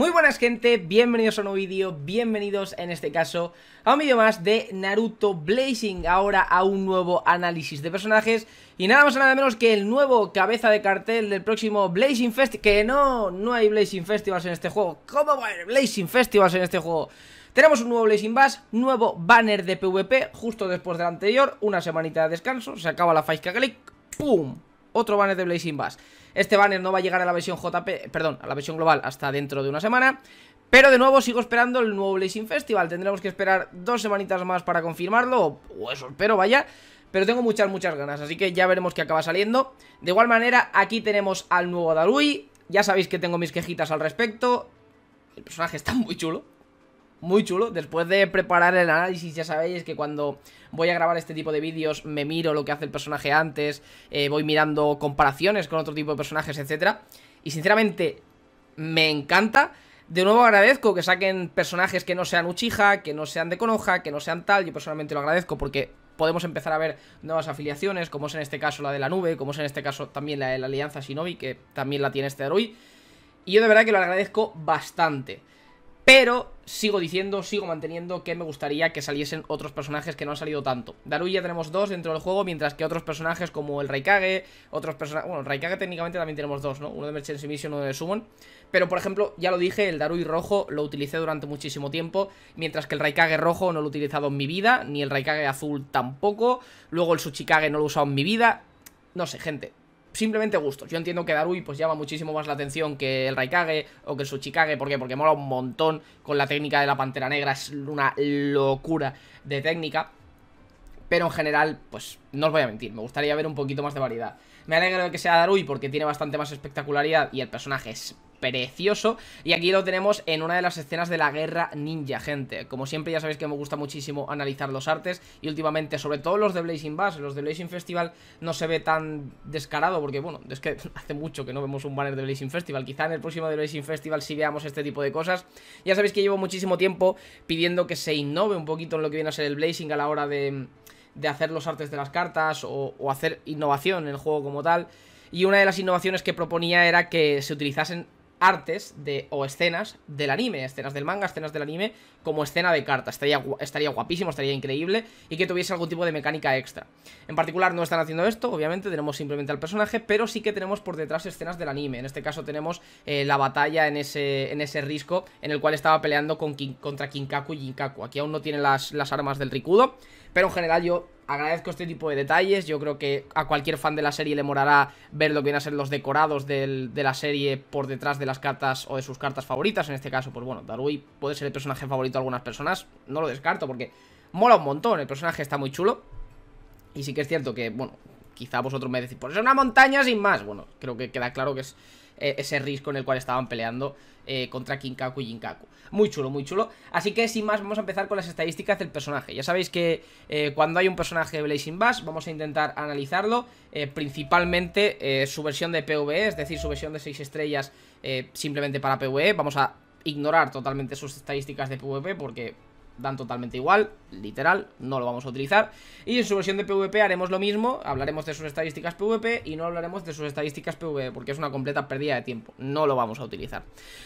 Muy buenas gente, bienvenidos a un nuevo vídeo, bienvenidos en este caso a un vídeo más de Naruto Blazing Ahora a un nuevo análisis de personajes y nada más nada menos que el nuevo cabeza de cartel del próximo Blazing Fest Que no, no hay Blazing Festivals en este juego, ¿cómo va a haber Blazing Festivals en este juego? Tenemos un nuevo Blazing Bass, nuevo banner de PvP justo después del anterior, una semanita de descanso, se acaba la Faisca Click, ¡pum! Otro banner de Blazing Bass. Este banner no va a llegar a la versión JP, perdón, a la versión global hasta dentro de una semana. Pero de nuevo sigo esperando el nuevo Blazing Festival. Tendremos que esperar dos semanitas más para confirmarlo. O eso espero, vaya. Pero tengo muchas, muchas ganas. Así que ya veremos qué acaba saliendo. De igual manera, aquí tenemos al nuevo Dalui. Ya sabéis que tengo mis quejitas al respecto. El personaje está muy chulo muy chulo. Después de preparar el análisis, ya sabéis que cuando voy a grabar este tipo de vídeos me miro lo que hace el personaje antes, eh, voy mirando comparaciones con otro tipo de personajes, etcétera. Y sinceramente, me encanta. De nuevo agradezco que saquen personajes que no sean Uchiha, que no sean de Konoha, que no sean tal. Yo personalmente lo agradezco porque podemos empezar a ver nuevas afiliaciones, como es en este caso la de la nube, como es en este caso también la de la Alianza Shinobi, que también la tiene este Darui Y yo de verdad que lo agradezco bastante. Pero sigo diciendo, sigo manteniendo que me gustaría que saliesen otros personajes que no han salido tanto. Darui ya tenemos dos dentro del juego, mientras que otros personajes como el Raikage, otros personajes... Bueno, el Raikage técnicamente también tenemos dos, ¿no? Uno de Merchants Mission, uno de Summon. Pero, por ejemplo, ya lo dije, el Darui rojo lo utilicé durante muchísimo tiempo, mientras que el Raikage rojo no lo he utilizado en mi vida, ni el Raikage azul tampoco. Luego el Suchikage no lo he usado en mi vida. No sé, gente, simplemente gustos. Yo entiendo que Darui pues llama muchísimo más la atención que el Raikage o que el Suchikage, ¿por qué? Porque mola un montón con la técnica de la Pantera Negra, es una locura de técnica. Pero en general, pues no os voy a mentir, me gustaría ver un poquito más de variedad. Me alegro de que sea Darui porque tiene bastante más espectacularidad y el personaje es precioso y aquí lo tenemos en una de las escenas de la guerra ninja, gente. Como siempre ya sabéis que me gusta muchísimo analizar los artes y últimamente, sobre todo los de Blazing Bass, los de Blazing Festival no se ve tan descarado porque, bueno, es que hace mucho que no vemos un banner de Blazing Festival. Quizá en el próximo de Blazing Festival sí veamos este tipo de cosas. Ya sabéis que llevo muchísimo tiempo pidiendo que se innove un poquito en lo que viene a ser el Blazing a la hora de, hacer los artes de las cartas o hacer innovación en el juego como tal y una de las innovaciones que proponía era que se utilizasen artes de, o escenas del anime, escenas del manga, escenas del anime, como escena de carta. Estaría, estaría guapísimo, estaría increíble y que tuviese algún tipo de mecánica extra. En particular no están haciendo esto, obviamente, tenemos simplemente al personaje, pero sí que tenemos por detrás escenas del anime. En este caso tenemos eh, la batalla en ese, en ese risco en el cual estaba peleando con contra Kinkaku y Jinkaku. Aquí aún no tiene las, las armas del Rikudo. Pero en general yo agradezco este tipo de detalles. Yo creo que a cualquier fan de la serie le morará ver lo que vienen a ser los decorados de la serie por detrás de las cartas o de sus cartas favoritas. En este caso, pues bueno, Darui puede ser el personaje favorito de algunas personas. No lo descarto porque mola un montón. El personaje está muy chulo. Y sí que es cierto que, bueno, quizá vosotros me decís, pues es una montaña sin más. Bueno, creo que queda claro que es e, ese riesgo en el cual estaban peleando eh, contra Kinkaku y Jinkaku. Muy chulo, muy chulo. Así que sin más, vamos a empezar con las estadísticas del personaje. Ya sabéis que eh, cuando hay un personaje de Blazing Bass vamos a intentar analizarlo. Eh, principalmente su versión de PvE, es decir, su versión de 6 estrellas simplemente para PvE. Vamos a ignorar totalmente sus estadísticas de PvP e porque dan totalmente igual, literal, no lo vamos a utilizar. Y en su versión de PvP haremos lo mismo, hablaremos de sus estadísticas PvP y no hablaremos de sus estadísticas PVP porque es una completa pérdida de tiempo, no lo vamos a utilizar.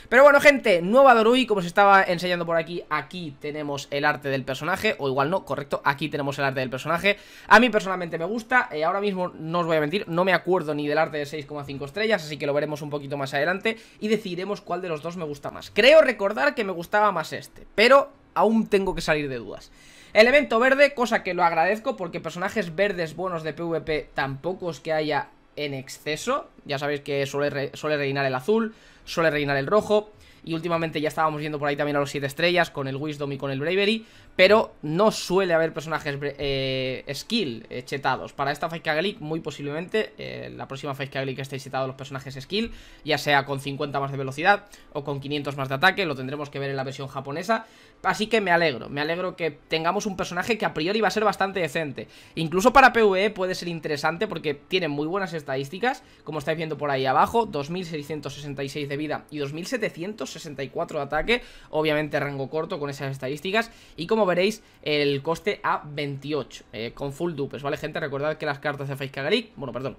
Pero bueno, gente, nueva Dorui, como se estaba enseñando por aquí, aquí tenemos el arte del personaje, o igual no, correcto, aquí tenemos el arte del personaje. A mí personalmente me gusta, eh, ahora mismo no os voy a mentir, no me acuerdo ni del arte de 6,5 estrellas, así que lo veremos un poquito más adelante y decidiremos cuál de los dos me gusta más. Creo recordar que me gustaba más este, pero aún tengo que salir de dudas. Elemento verde, cosa que lo agradezco porque personajes verdes buenos de PvP tampoco es que haya en exceso. Ya sabéis que suele, suele reinar el azul, suele reinar el rojo y últimamente ya estábamos viendo por ahí también a los 7 estrellas con el Wisdom y con el Bravery, pero no suele haber personajes eh, skill chetados. Para esta Fight muy posiblemente eh, la próxima Fight que esté chetado los personajes skill, ya sea con 50 más de velocidad o con 500 más de ataque, lo tendremos que ver en la versión japonesa, así que me alegro, me alegro que tengamos un personaje que a priori va a ser bastante decente. Incluso para PvE puede ser interesante porque tiene muy buenas estadísticas, como estáis viendo por ahí abajo, 2666 de vida y 2700 64 de ataque, obviamente rango corto con esas estadísticas y como veréis el coste a 28 eh, con full dupes, ¿vale gente? Recordad que las cartas de Faiz Kagalik, bueno perdón,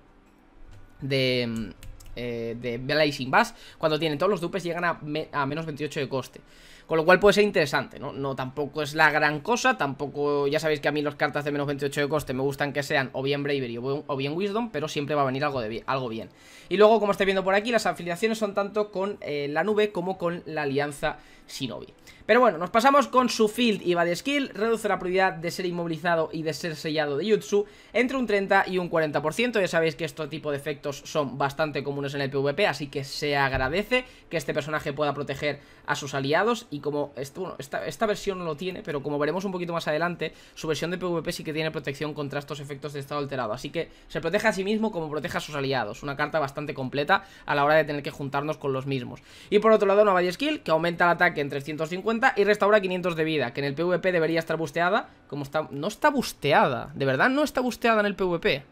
mm, eh, de... Blazing Bass, cuando tienen todos los dupes llegan a, a menos 28 de coste. Con lo cual puede ser interesante, ¿no? No tampoco es la gran cosa, tampoco... Ya sabéis que a mí las cartas de menos 28 de coste me gustan que sean o bien Bravery o bien Wisdom, pero siempre va a venir algo, de, algo bien. Y luego, como estáis viendo por aquí, las afiliaciones son tanto con eh, la nube como con la alianza Shinobi. Pero bueno, nos pasamos con su field y bad skill, reduce la probabilidad de ser inmovilizado y de ser sellado de Jutsu entre un 30 y un 40%, ya sabéis que este tipo de efectos son bastante comunes en el PvP, así que se agradece que este personaje pueda proteger a sus aliados y como esta, esta, versión no lo tiene, pero como veremos un poquito más adelante, su versión de PvP sí que tiene protección contra estos efectos de estado alterado, así que se protege a sí mismo como protege a sus aliados, una carta bastante completa a la hora de tener que juntarnos con los mismos. Y por otro lado, una Valle Skill que aumenta el ataque en 350 y restaura 500 de vida, que en el PvP debería estar busteada, como está... No está busteada, de verdad no está busteada en el PvP.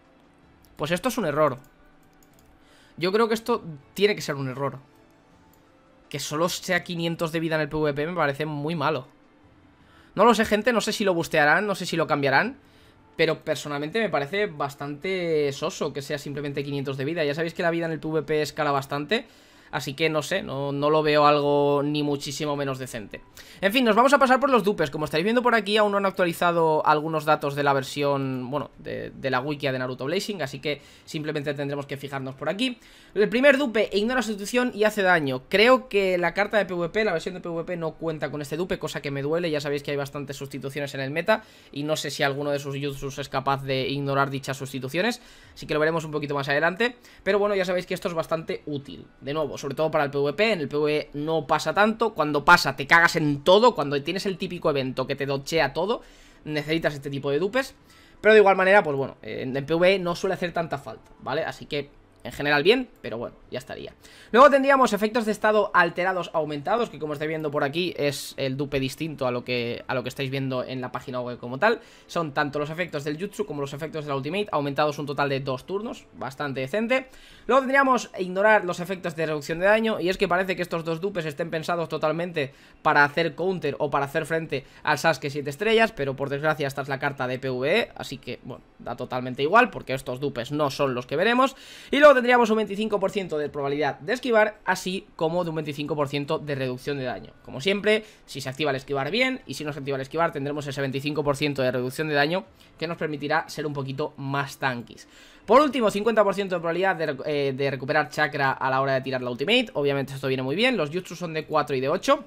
Pues esto es un error. Yo creo que esto tiene que ser un error. Que solo sea 500 de vida en el PvP me parece muy malo. No lo sé, gente, no sé si lo bustearán, no sé si lo cambiarán. Pero personalmente me parece bastante soso que sea simplemente 500 de vida. Ya sabéis que la vida en el PvP escala bastante así que no sé, no, lo veo algo ni muchísimo menos decente. En fin, nos vamos a pasar por los dupes, como estáis viendo por aquí aún no han actualizado algunos datos de la versión, bueno, de, la wikia de Naruto Blazing, así que simplemente tendremos que fijarnos por aquí. El primer dupe ignora sustitución y hace daño, creo que la carta de PvP, la versión de PvP no cuenta con este dupe, cosa que me duele, ya sabéis que hay bastantes sustituciones en el meta y no sé si alguno de sus jutsus es capaz de ignorar dichas sustituciones, así que lo veremos un poquito más adelante, pero bueno, ya sabéis que esto es bastante útil. De nuevo, sobre todo para el PvP, en el PvE no pasa tanto, cuando pasa te cagas en todo, cuando tienes el típico evento que te dochea todo, necesitas este tipo de dupes, pero de igual manera, pues bueno, en el PvE no suele hacer tanta falta, ¿vale? Así que en general bien, pero bueno, ya estaría. Luego tendríamos efectos de estado alterados aumentados, que como estáis viendo por aquí es el dupe distinto a lo que, a lo que estáis viendo en la página web como tal. Son tanto los efectos del Jutsu como los efectos de la Ultimate, aumentados un total de dos turnos, bastante decente. Luego tendríamos ignorar los efectos de reducción de daño, y es que parece que estos dos dupes estén pensados totalmente para hacer counter o para hacer frente al Sasuke 7 estrellas, pero por desgracia esta es la carta de PvE, así que bueno, da totalmente igual, porque estos dupes no son los que veremos. Y luego tendríamos un 25% de probabilidad de esquivar, así como de un 25% de reducción de daño. Como siempre, si se activa el esquivar bien y si no se activa el esquivar tendremos ese 25% de reducción de daño que nos permitirá ser un poquito más tanquis. Por último, 50% de probabilidad eh, de, recuperar chakra a la hora de tirar la ultimate. Obviamente esto viene muy bien, los jutsu son de 4 y de 8,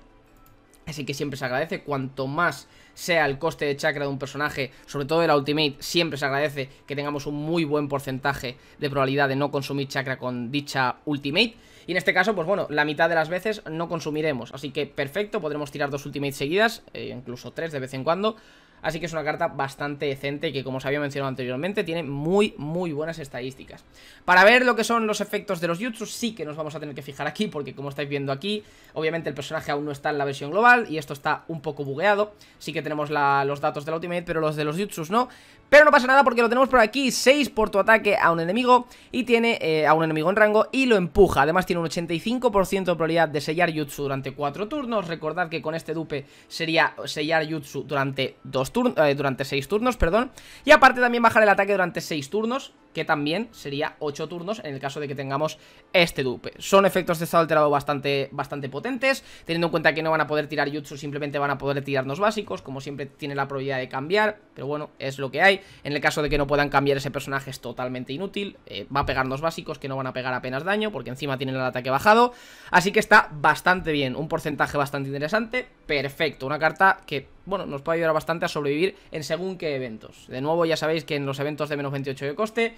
así que siempre se agradece cuanto más sea el coste de chakra de un personaje, sobre todo de la ultimate, siempre se agradece que tengamos un muy buen porcentaje de probabilidad de no consumir chakra con dicha ultimate. Y en este caso, pues bueno, la mitad de las veces no consumiremos. Así que perfecto, podremos tirar dos ultimates seguidas, eh, incluso tres de vez en cuando. Así que es una carta bastante decente que como os había mencionado anteriormente tiene muy muy buenas estadísticas. Para ver lo que son los efectos de los Jutsus sí que nos vamos a tener que fijar aquí porque como estáis viendo aquí obviamente el personaje aún no está en la versión global y esto está un poco bugueado. Sí que tenemos los datos de del Ultimate pero los de los Jutsus no. Pero no pasa nada porque lo tenemos por aquí, 6 por tu ataque a un enemigo y tiene eh, a un enemigo en rango y lo empuja. Además tiene un 85% de probabilidad de sellar Jutsu durante 4 turnos. Recordad que con este dupe sería sellar Jutsu durante 2 turnos eh, durante 6 turnos, perdón. Y aparte también bajar el ataque durante 6 turnos que también sería 8 turnos en el caso de que tengamos este dupe. Son efectos de estado alterado bastante, bastante potentes, teniendo en cuenta que no van a poder tirar jutsu, simplemente van a poder tirarnos básicos, como siempre tiene la probabilidad de cambiar, pero bueno, es lo que hay. En el caso de que no puedan cambiar ese personaje es totalmente inútil, eh, va a pegarnos básicos que no van a pegar apenas daño, porque encima tienen el ataque bajado, así que está bastante bien, un porcentaje bastante interesante, perfecto, una carta que bueno, nos puede ayudar bastante a sobrevivir en según qué eventos. De nuevo, ya sabéis que en los eventos de menos 28 de coste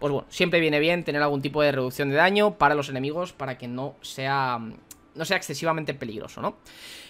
pues bueno, siempre viene bien tener algún tipo de reducción de daño para los enemigos para que no sea mm, no sea excesivamente peligroso, ¿no?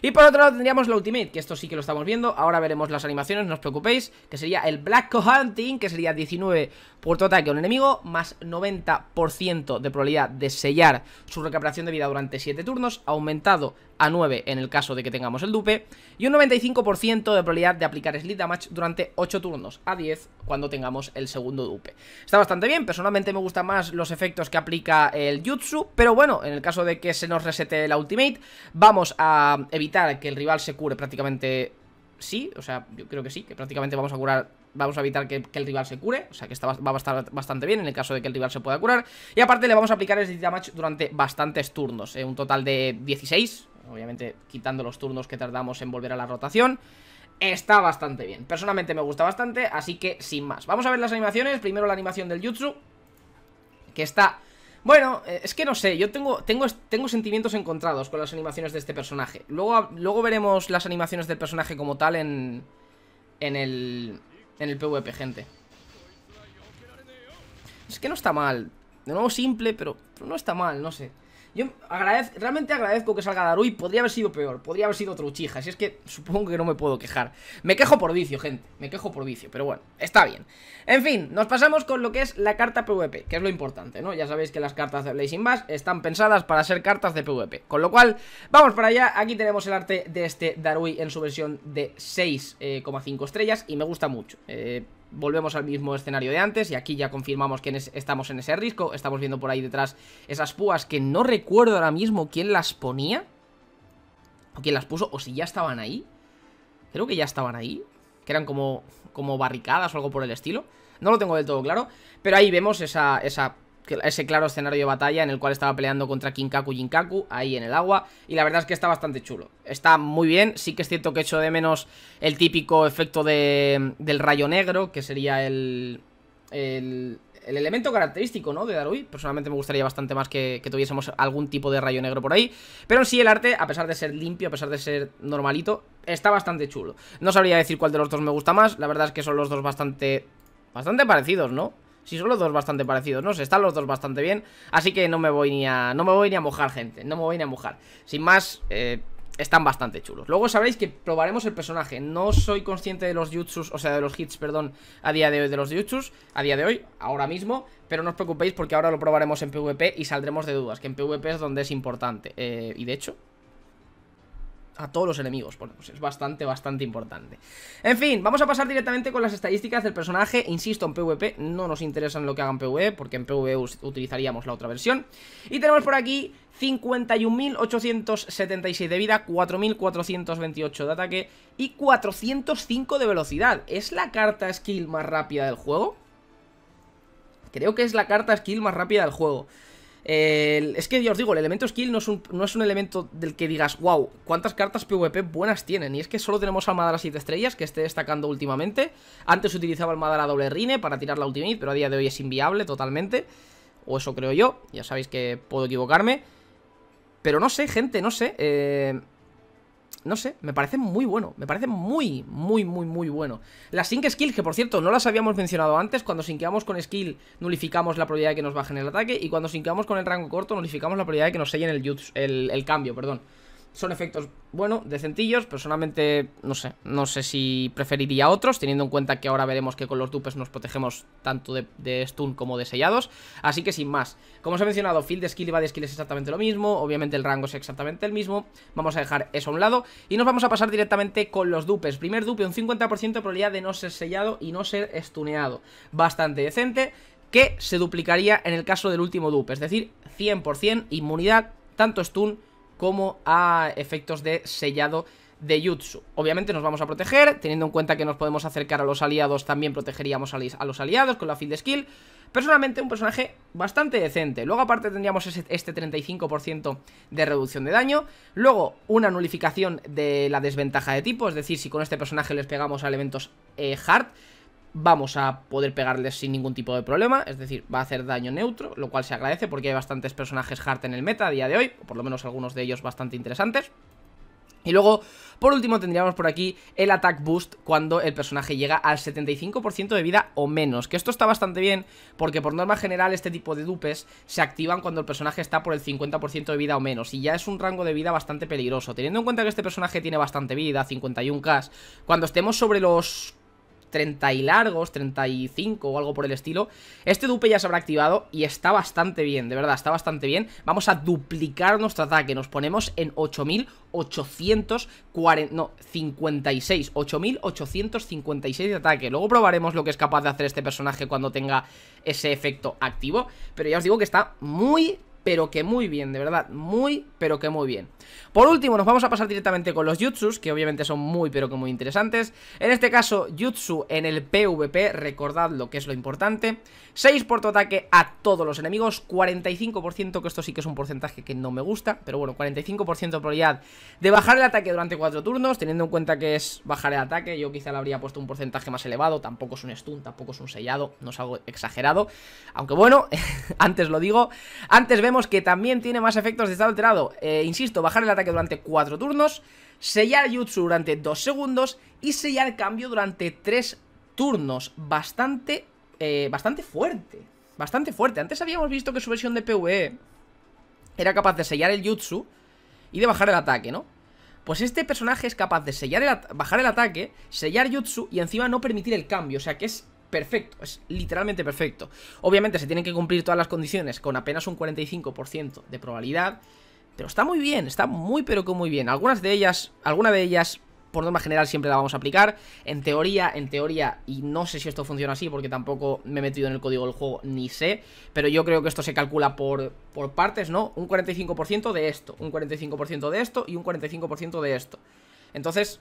Y por otro lado tendríamos la Ultimate, que esto sí que lo estamos viendo, ahora veremos las animaciones, no os preocupéis, que sería el Black Hunting, que sería 19 Puerto ataque a un enemigo, más 90% de probabilidad de sellar su recuperación de vida durante 7 turnos, aumentado a 9 en el caso de que tengamos el dupe, y un 95% de probabilidad de aplicar Sleep Damage durante 8 turnos, a 10 cuando tengamos el segundo dupe. Está bastante bien, personalmente me gustan más los efectos que aplica el Jutsu, pero bueno, en el caso de que se nos resete la Ultimate, vamos a evitar que el rival se cure prácticamente sí, o sea, yo creo que sí, que prácticamente vamos a curar vamos a evitar que, el rival se cure, o sea que va, a estar bastante bien en el caso de que el rival se pueda curar. Y aparte le vamos a aplicar el damage durante bastantes turnos, eh, un total de 16, obviamente quitando los turnos que tardamos en volver a la rotación. Está bastante bien, personalmente me gusta bastante, así que sin más. Vamos a ver las animaciones, primero la animación del Jutsu, que está... Bueno, eh, es que no sé, yo tengo, tengo, tengo sentimientos encontrados con las animaciones de este personaje. Luego, luego veremos las animaciones del personaje como tal en, en el, en el PvP, gente. Es que no está mal. De nuevo simple, pero no está mal, no sé. Yo realmente agradezco que salga Darui. Podría haber sido peor, podría haber sido otro Uchiha. Si es que supongo que no me puedo quejar. Me quejo por vicio, gente. Me quejo por vicio, pero bueno, está bien. En fin, nos pasamos con lo que es la carta PvP, que es lo importante, ¿no? Ya sabéis que las cartas de Blazing Bash están pensadas para ser cartas de PvP. Con lo cual, vamos para allá. Aquí tenemos el arte de este Darui en su versión de 6,5 eh, estrellas y me gusta mucho. Eh volvemos al mismo escenario de antes y aquí ya confirmamos que estamos en ese risco. Estamos viendo por ahí detrás esas púas que no recuerdo ahora mismo quién las ponía o quién las puso o si ya estaban ahí. Creo que ya estaban ahí, que eran como, como barricadas o algo por el estilo. No lo tengo del todo claro, pero ahí vemos esa, esa ese claro escenario de batalla en el cual estaba peleando contra Kinkaku y Jinkaku ahí en el agua y la verdad es que está bastante chulo. Está muy bien, sí que es cierto que echo de menos el típico efecto de, del rayo negro, que sería el, el, elemento característico, ¿no? De Darui. Personalmente me gustaría bastante más que, tuviésemos algún tipo de rayo negro por ahí. Pero en sí el arte, a pesar de ser limpio, a pesar de ser normalito, está bastante chulo. No sabría decir cuál de los dos me gusta más. La verdad es que son los dos bastante... Bastante parecidos, ¿no? Si son los dos bastante parecidos, no sé, están los dos bastante bien. Así que no me voy ni a, no me voy ni a mojar, gente. No me voy ni a mojar. Sin más, eh, están bastante chulos. Luego sabréis que probaremos el personaje. No soy consciente de los jutsus, o sea, de los hits, perdón, a día de hoy, de los jutsus, a día de hoy, ahora mismo. Pero no os preocupéis porque ahora lo probaremos en PvP y saldremos de dudas, que en PvP es donde es importante. Eh, y de hecho, a todos los enemigos. Bueno, pues es bastante, bastante importante. En fin, vamos a pasar directamente con las estadísticas del personaje. Insisto, en PvP no nos interesan lo que hagan PvE, porque en PvE utilizaríamos la otra versión. Y tenemos por aquí 51.876 de vida, 4.428 de ataque y 405 de velocidad. ¿Es la carta skill más rápida del juego? Creo que es la carta skill más rápida del juego es que ya os digo, el elemento skill no es, un, elemento del que digas, wow, cuántas cartas PvP buenas tienen. Y es que solo tenemos al Madara 7 estrellas, que esté destacando últimamente. Antes utilizaba el Madara doble Rine para tirar la ultimate, pero a día de hoy es inviable totalmente. O eso creo yo, ya sabéis que puedo equivocarme. Pero no sé, gente, no sé. Eh, no sé, me parece muy bueno. Me parece muy, muy, muy, muy bueno. Las sync skills, que por cierto, no las habíamos mencionado antes. Cuando sinqueamos con skill, nulificamos la probabilidad de que nos bajen el ataque. Y cuando sinqueamos con el rango corto, nulificamos la probabilidad de que nos sellen el, el cambio, perdón. Son efectos, bueno, decentillos. Personalmente, no sé. No sé si preferiría otros, teniendo en cuenta que ahora veremos que con los dupes nos protegemos tanto de, stun como de sellados. Así que sin más. Como os he mencionado, field de skill y body skill es exactamente lo mismo. Obviamente el rango es exactamente el mismo. Vamos a dejar eso a un lado. Y nos vamos a pasar directamente con los dupes. Primer dupe, un 50% de probabilidad de no ser sellado y no ser stuneado. Bastante decente que se duplicaría en el caso del último dupe, es decir, 100% inmunidad, tanto stun como a efectos de sellado de Jutsu. Obviamente nos vamos a proteger, teniendo en cuenta que nos podemos acercar a los aliados, también protegeríamos a los aliados con la field skill. Personalmente un personaje bastante decente. Luego aparte tendríamos este 35% de reducción de daño. Luego una nulificación de la desventaja de tipo, es decir, si con este personaje les pegamos a elementos eh, hard vamos a poder pegarles sin ningún tipo de problema, es decir, va a hacer daño neutro, lo cual se agradece porque hay bastantes personajes hard en el meta a día de hoy, o por lo menos algunos de ellos bastante interesantes. Y luego, por último, tendríamos por aquí el Attack Boost cuando el personaje llega al 75% de vida o menos. Que esto está bastante bien, porque por norma general este tipo de dupes se activan cuando el personaje está por el 50% de vida o menos. Y ya es un rango de vida bastante peligroso. Teniendo en cuenta que este personaje tiene bastante vida, 51k, cuando estemos sobre los 30 y largos, 35 o algo por el estilo. Este dupe ya se habrá activado y está bastante bien, de verdad, está bastante bien. Vamos a duplicar nuestro ataque, nos ponemos en cuarenta... no, 8.856 de ataque. Luego probaremos lo que es capaz de hacer este personaje cuando tenga ese efecto activo, pero ya os digo que está muy pero que muy bien, de verdad, muy, pero que muy bien. Por último, nos vamos a pasar directamente con los jutsus, que obviamente son muy, pero que muy interesantes. En este caso, jutsu en el PvP, recordad lo que es lo importante. 6 por tu ataque a todos los enemigos, 45%, que esto sí que es un porcentaje que no me gusta, pero bueno, 45% de probabilidad de bajar el ataque durante 4 turnos, teniendo en cuenta que es bajar el ataque, yo quizá le habría puesto un porcentaje más elevado, tampoco es un stun, tampoco es un sellado, no es algo exagerado. Aunque bueno, antes lo digo, antes que también tiene más efectos de estado alterado. Eh, insisto, bajar el ataque durante 4 turnos, sellar Jutsu durante 2 segundos y sellar cambio durante 3 turnos. Bastante, eh, bastante fuerte. Bastante fuerte. Antes habíamos visto que su versión de PvE era capaz de sellar el Jutsu y de bajar el ataque, ¿no? Pues este personaje es capaz de sellar el bajar el ataque, sellar Jutsu y encima no permitir el cambio. O sea que es perfecto, es literalmente perfecto. Obviamente se tienen que cumplir todas las condiciones con apenas un 45% de probabilidad, pero está muy bien, está muy pero que muy bien. Algunas de ellas, alguna de ellas por norma general siempre la vamos a aplicar. En teoría, en teoría, y no sé si esto funciona así porque tampoco me he metido en el código del juego ni sé, pero yo creo que esto se calcula por, por partes, ¿no? Un 45% de esto, un 45% de esto y un 45% de esto. Entonces,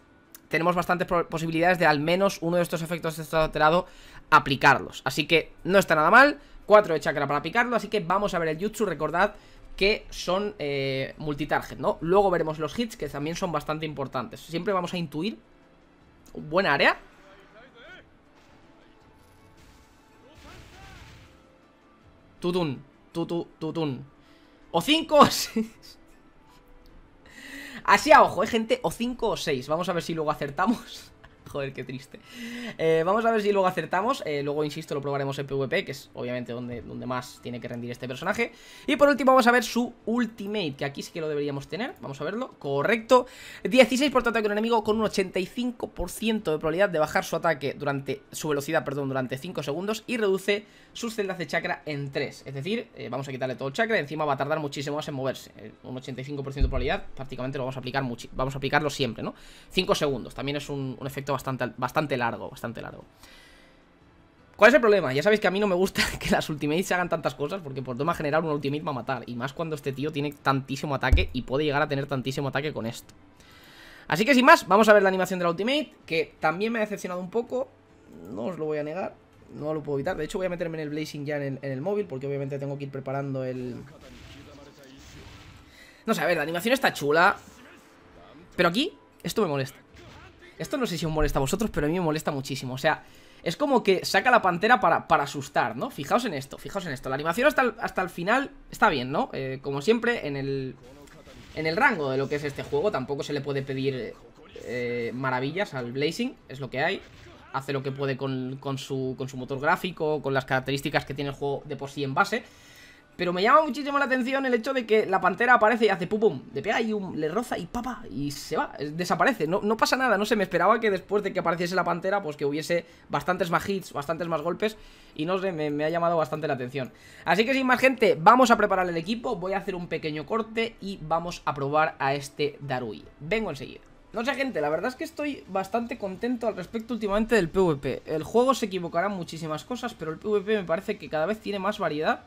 tenemos bastantes posibilidades de al menos uno de estos efectos de estado alterado aplicarlos. Así que no está nada mal, cuatro de chakra para aplicarlo, así que vamos a ver el jutsu, recordad que son eh, multitarget, ¿no? Luego veremos los hits, que también son bastante importantes. Siempre vamos a intuir buena área. Tutun, tutu, tutun. O cinco o Así a ojo, ¿eh, gente? O cinco o seis. Vamos a ver si luego acertamos. Joder, qué triste. Eh, vamos a ver si luego acertamos. Eh, luego, insisto, lo probaremos en PvP, que es obviamente donde, donde más tiene que rendir este personaje. Y por último vamos a ver su ultimate, que aquí sí que lo deberíamos tener. Vamos a verlo. Correcto. 16 por tanto un enemigo con un 85% de probabilidad de bajar su ataque durante... Su velocidad, perdón, durante 5 segundos y reduce sus celdas de chakra en 3. Es decir, eh, vamos a quitarle todo el chakra y encima va a tardar muchísimo más en moverse. un 85% de probabilidad prácticamente lo vamos a aplicar mucho. Vamos a aplicarlo siempre, ¿no? 5 segundos. También es un, un efecto bastante bastante, largo, bastante largo. ¿Cuál es el problema? Ya sabéis que a mí no me gusta que las ultimates se hagan tantas cosas porque por toma generar un ultimate va a matar. Y más cuando este tío tiene tantísimo ataque y puede llegar a tener tantísimo ataque con esto. Así que sin más, vamos a ver la animación de la ultimate, que también me ha decepcionado un poco. No os lo voy a negar, no lo puedo evitar. De hecho voy a meterme en el Blazing ya en el, en el móvil porque obviamente tengo que ir preparando el... No sé, a ver, la animación está chula. Pero aquí, esto me molesta. Esto no sé si os molesta a vosotros, pero a mí me molesta muchísimo. O sea, es como que saca la pantera para, para asustar, ¿no? Fijaos en esto, fijaos en esto. La animación hasta el, hasta el final está bien, ¿no? Eh, como siempre, en el, en el rango de lo que es este juego. Tampoco se le puede pedir eh, maravillas al Blazing, es lo que hay. Hace lo que puede con, con, su, con su motor gráfico, con las características que tiene el juego de por sí en base. Pero me llama muchísimo la atención el hecho de que la pantera aparece y hace pum pum, le pega y le roza y papa, y se va, desaparece. No, no pasa nada, no sé, me esperaba que después de que apareciese la pantera, pues que hubiese bastantes más hits, bastantes más golpes, y no sé, me, me ha llamado bastante la atención. Así que sin más gente, vamos a preparar el equipo, voy a hacer un pequeño corte y vamos a probar a este Darui. Vengo enseguida. No sé gente, la verdad es que estoy bastante contento al respecto últimamente del PvP. El juego se equivocará muchísimas cosas, pero el PvP me parece que cada vez tiene más variedad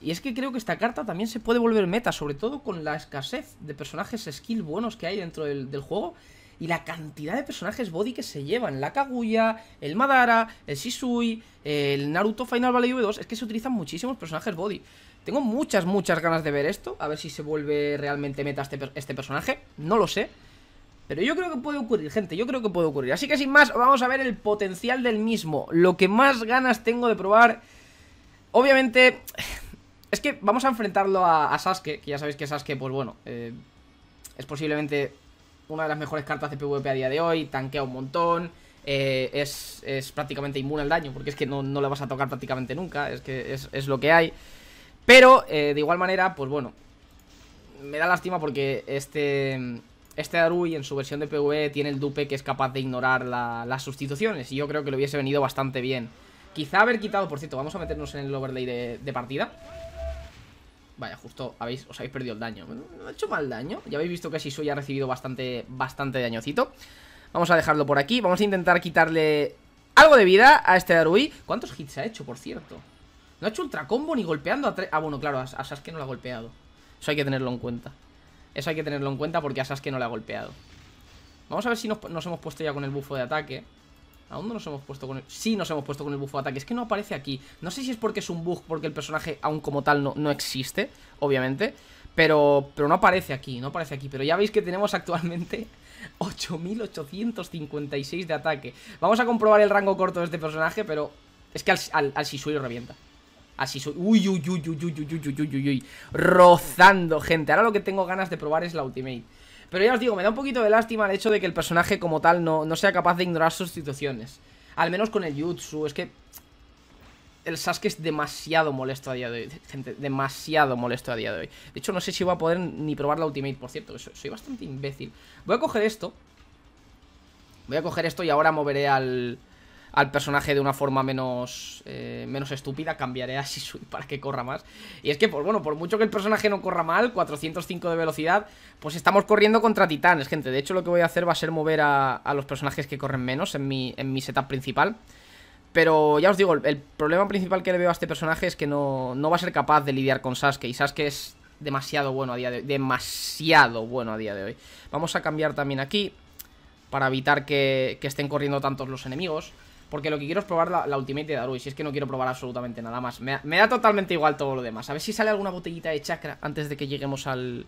y es que creo que esta carta también se puede volver meta, sobre todo con la escasez de personajes skill buenos que hay dentro del, juego y la cantidad de personajes body que se llevan. La Kaguya, el Madara, el Shisui, el Naruto Final Valley V2. Es que se utilizan muchísimos personajes body. Tengo muchas, muchas ganas de ver esto. A ver si se vuelve realmente meta este, este personaje. No lo sé. Pero yo creo que puede ocurrir, gente. Yo creo que puede ocurrir. Así que sin más, vamos a ver el potencial del mismo. Lo que más ganas tengo de probar... Obviamente... Es que vamos a enfrentarlo a, Sasuke, que ya sabéis que Sasuke, pues bueno, eh, es posiblemente una de las mejores cartas de PvP a día de hoy, tanquea un montón, eh, es, prácticamente inmune al daño, porque es que no, no vas a tocar prácticamente nunca, es que es, lo que hay. Pero, eh, de igual manera, pues bueno, me da lástima porque este... Este Darui en su versión de PvE tiene el dupe que es capaz de ignorar las sustituciones Y yo creo que le hubiese venido bastante bien Quizá haber quitado, por cierto, vamos a meternos en el overlay de partida Vaya, justo habéis, os habéis perdido el daño No ha hecho mal daño Ya habéis visto que ya ha recibido bastante, bastante dañocito Vamos a dejarlo por aquí Vamos a intentar quitarle algo de vida a este Darui ¿Cuántos hits ha hecho, por cierto? No ha hecho ultra combo ni golpeando a tres... Ah, bueno, claro, a, no lo ha golpeado Eso hay que tenerlo en cuenta Eso hay que tenerlo en cuenta porque a Sasuke no le ha golpeado Vamos a ver si nos, nos hemos puesto ya con el bufo de ataque ¿A dónde nos hemos puesto con el...? Sí nos hemos puesto con el buffo de ataque, es que no aparece aquí No sé si es porque es un bug, porque el personaje aún como tal no, no existe, obviamente pero, pero no aparece aquí, no aparece aquí Pero ya veis que tenemos actualmente 8.856 de ataque Vamos a comprobar el rango corto de este personaje, pero es que al, al, al Shisui revienta Así soy. Uy, uy, uy, uy, uy, uy, uy, uy, uy, uy, Rozando, gente. Ahora lo que tengo ganas de probar es la ultimate. Pero ya os digo, me da un poquito de lástima el hecho de que el personaje como tal no, no sea capaz de ignorar sustituciones. Al menos con el Jutsu, es que... El Sasuke es demasiado molesto a día de hoy, gente, demasiado molesto a día de hoy. De hecho, no sé si voy a poder ni probar la Ultimate, por cierto, soy bastante imbécil. Voy a coger esto. Voy a coger esto y ahora moveré al al personaje de una forma menos, eh, menos estúpida. Cambiaré a Shisui para que corra más. Y es que, pues bueno, por mucho que el personaje no corra mal, 405 de velocidad, pues estamos corriendo contra titanes, gente. De hecho, lo que voy a hacer va a ser mover a, los personajes que corren menos en mi, en mi setup principal. Pero ya os digo, el, problema principal que le veo a este personaje es que no, va a ser capaz de lidiar con Sasuke. Y Sasuke es demasiado bueno a día de hoy. Demasiado bueno a día de hoy. Vamos a cambiar también aquí para evitar que, que estén corriendo tantos los enemigos. Porque lo que quiero es probar la, ultimate de Darui Si es que no quiero probar absolutamente nada más me, da totalmente igual todo lo demás A ver si sale alguna botellita de chakra antes de que lleguemos al,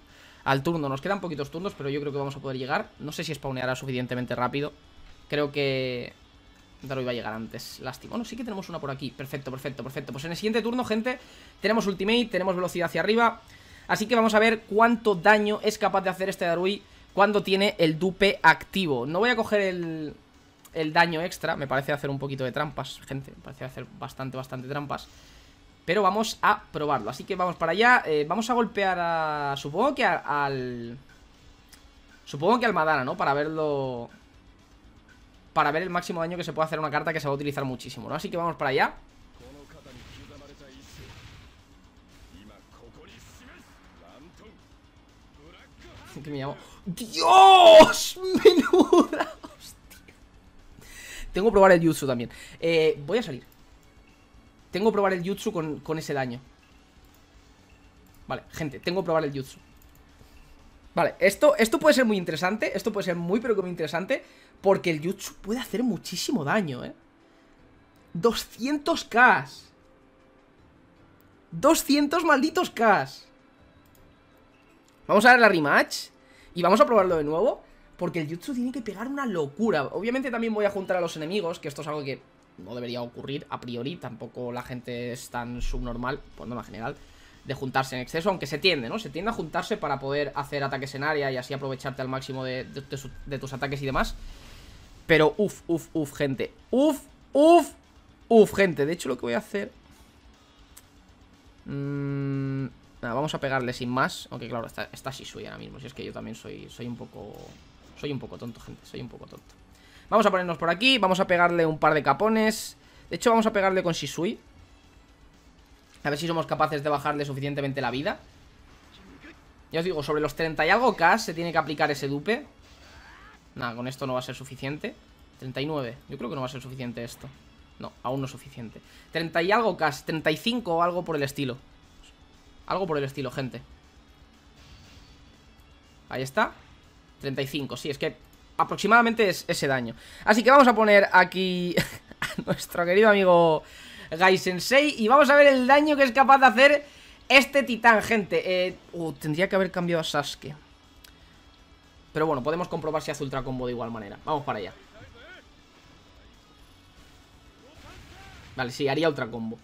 turno Nos quedan poquitos turnos, pero yo creo que vamos a poder llegar No sé si spawneará suficientemente rápido Creo que... Darui va a llegar antes, lástima Bueno, sí que tenemos una por aquí, perfecto, perfecto, perfecto Pues en el siguiente turno, gente, tenemos ultimate Tenemos velocidad hacia arriba Así que vamos a ver cuánto daño es capaz de hacer este Darui Cuando tiene el dupe activo No voy a coger el el daño extra. Me parece hacer un poquito de trampas, gente. Me parece hacer bastante, bastante trampas. Pero vamos a probarlo. Así que vamos para allá. Eh, vamos a golpear a... Supongo que al... Supongo que al Madara, ¿no? Para verlo... Para ver el máximo daño que se puede hacer a una carta que se va a utilizar muchísimo, ¿no? Así que vamos para allá. que me llamo... ¡Dios! ¡Menuda! Tengo que probar el Jutsu también. Eh, voy a salir. Tengo que probar el Jutsu con, ese daño. Vale, gente, tengo que probar el Jutsu. Vale, esto, esto puede ser muy interesante. Esto puede ser muy, pero que muy interesante. Porque el Jutsu puede hacer muchísimo daño, ¿eh? 200k. 200 malditos k. Vamos a ver la rematch. Y vamos a probarlo de nuevo. Porque el jutsu tiene que pegar una locura. Obviamente también voy a juntar a los enemigos, que esto es algo que no debería ocurrir a priori. Tampoco la gente es tan subnormal, por norma general, de juntarse en exceso. Aunque se tiende, ¿no? Se tiende a juntarse para poder hacer ataques en área y así aprovecharte al máximo de, tus ataques y demás. Pero uff, uff, uff, gente. Uff, uff, uff, gente. De hecho, lo que voy a hacer... Mm, nada, vamos a pegarle sin más. Aunque claro, está, está suya ahora mismo. Si es que yo también soy, soy un poco soy un poco tonto, gente, soy un poco tonto Vamos a ponernos por aquí, vamos a pegarle un par de capones De hecho vamos a pegarle con Shisui A ver si somos capaces de bajarle suficientemente la vida Ya os digo, sobre los 30 y algo K se tiene que aplicar ese dupe Nada, con esto no va a ser suficiente 39, yo creo que no va a ser suficiente esto No, aún no es suficiente 30 y algo K, 35 o algo por el estilo Algo por el estilo, gente Ahí está 35, sí, es que aproximadamente es ese daño. Así que vamos a poner aquí a nuestro querido amigo Gaisensei y vamos a ver el daño que es capaz de hacer este titán, gente. Eh, uh, tendría que haber cambiado a Sasuke. Pero bueno, podemos comprobar si hace ultra combo de igual manera. Vamos para allá. Vale, sí, haría ultra combo.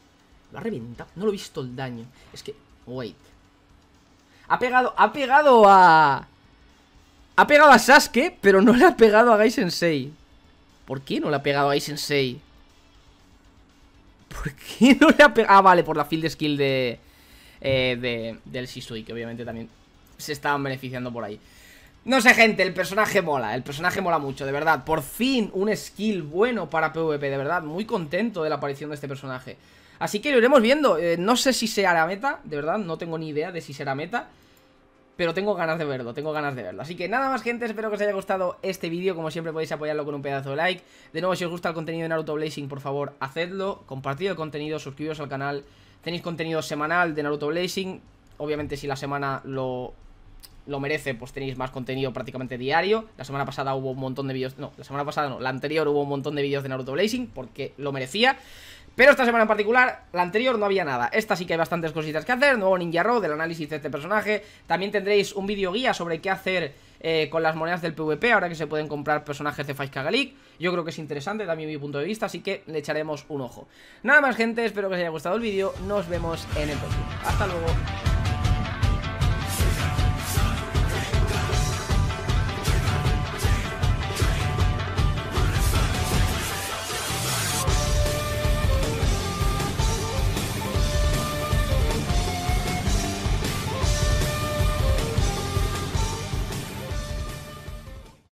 Lo ha reventado. No lo he visto el daño. Es que... Wait. Ha pegado... Ha pegado a... Ha pegado a Sasuke, pero no le ha pegado a Gai Sensei. ¿Por qué no le ha pegado a Gai Sensei? ¿Por qué no le ha pegado? Ah, vale, por la field skill de, eh, de del Shisui, que obviamente también se estaban beneficiando por ahí. No sé, gente, el personaje mola, el personaje mola mucho, de verdad. Por fin un skill bueno para PvP, de verdad, muy contento de la aparición de este personaje. Así que lo iremos viendo, eh, no sé si será meta, de verdad, no tengo ni idea de si será meta pero tengo ganas de verlo, tengo ganas de verlo. Así que nada más, gente, espero que os haya gustado este vídeo. Como siempre podéis apoyarlo con un pedazo de like. De nuevo, si os gusta el contenido de Naruto Blazing, por favor, hacedlo. Compartid el contenido, suscribiros al canal. Tenéis contenido semanal de Naruto Blazing. Obviamente, si la semana lo, lo merece, pues tenéis más contenido prácticamente diario. La semana pasada hubo un montón de vídeos... No, la semana pasada no, la anterior hubo un montón de vídeos de Naruto Blazing porque lo merecía. Pero esta semana en particular, la anterior no había nada. Esta sí que hay bastantes cositas que hacer, nuevo Ninja Road, del análisis de este personaje. También tendréis un vídeo guía sobre qué hacer eh, con las monedas del PvP, ahora que se pueden comprar personajes de Faiz Kagalik. Yo creo que es interesante también mi punto de vista, así que le echaremos un ojo. Nada más gente, espero que os haya gustado el vídeo, nos vemos en el próximo. Hasta luego.